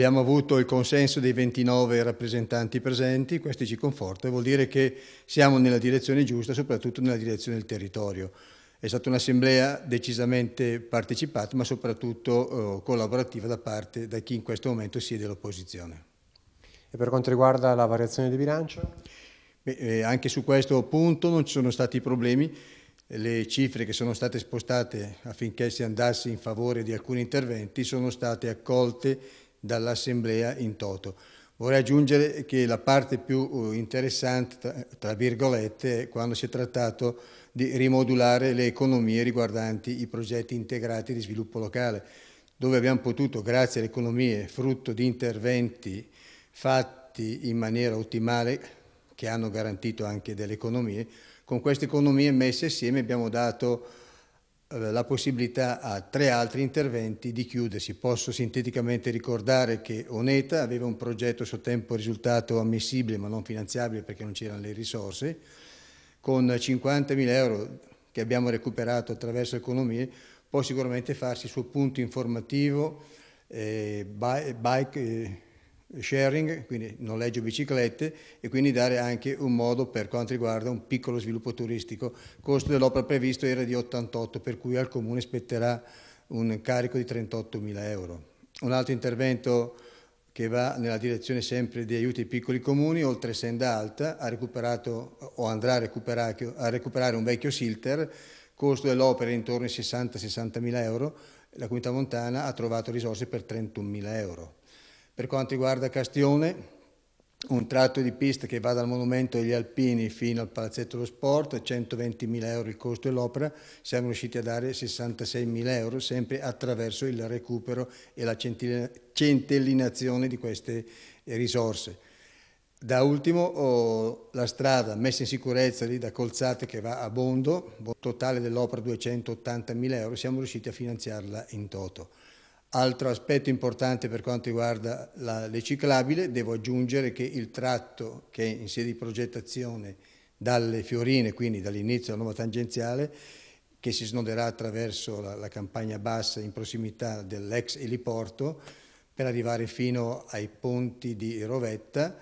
Abbiamo avuto il consenso dei 29 rappresentanti presenti, questo ci conforta e vuol dire che siamo nella direzione giusta, soprattutto nella direzione del territorio. È stata un'assemblea decisamente partecipata, ma soprattutto eh, collaborativa da parte di chi in questo momento siede l'opposizione. E per quanto riguarda la variazione di bilancio? Beh, eh, anche su questo punto non ci sono stati problemi. Le cifre che sono state spostate affinché si andasse in favore di alcuni interventi sono state accolte dall'Assemblea in toto. Vorrei aggiungere che la parte più eh, interessante, tra virgolette, è quando si è trattato di rimodulare le economie riguardanti i progetti integrati di sviluppo locale, dove abbiamo potuto, grazie alle economie, frutto di interventi fatti in maniera ottimale, che hanno garantito anche delle economie, con queste economie messe assieme abbiamo dato eh, la possibilità a tre altri interventi di chiudersi. Posso sinteticamente ricordare che Oneta aveva un progetto a suo tempo risultato ammissibile ma non finanziabile perché non c'erano le risorse, con 50.000 euro che abbiamo recuperato attraverso economie può sicuramente farsi il suo punto informativo, eh, bike, eh, sharing, quindi noleggio biciclette e quindi dare anche un modo per quanto riguarda un piccolo sviluppo turistico. Il costo dell'opera previsto era di 88 per cui al Comune spetterà un carico di 38 mila euro. Un altro intervento che va nella direzione sempre di aiuti ai piccoli comuni, oltre Senda Alta, ha recuperato o andrà a recuperare, a recuperare un vecchio Silter, costo dell'opera intorno ai 60-60 mila euro, la Quinta Montana ha trovato risorse per 31 mila euro. Per quanto riguarda Castione, un tratto di pista che va dal Monumento degli Alpini fino al Palazzetto dello Sport, 120.000 euro il costo dell'opera, siamo riusciti a dare 66.000 euro sempre attraverso il recupero e la centellinazione di queste eh, risorse. Da ultimo oh, la strada messa in sicurezza lì da Colzate che va a Bondo, totale dell'opera 280.000 euro, siamo riusciti a finanziarla in toto. Altro aspetto importante per quanto riguarda la, le ciclabili, devo aggiungere che il tratto che è in sede di progettazione dalle Fiorine, quindi dall'inizio della nuova tangenziale, che si snoderà attraverso la, la campagna bassa in prossimità dell'ex eliporto per arrivare fino ai ponti di Rovetta.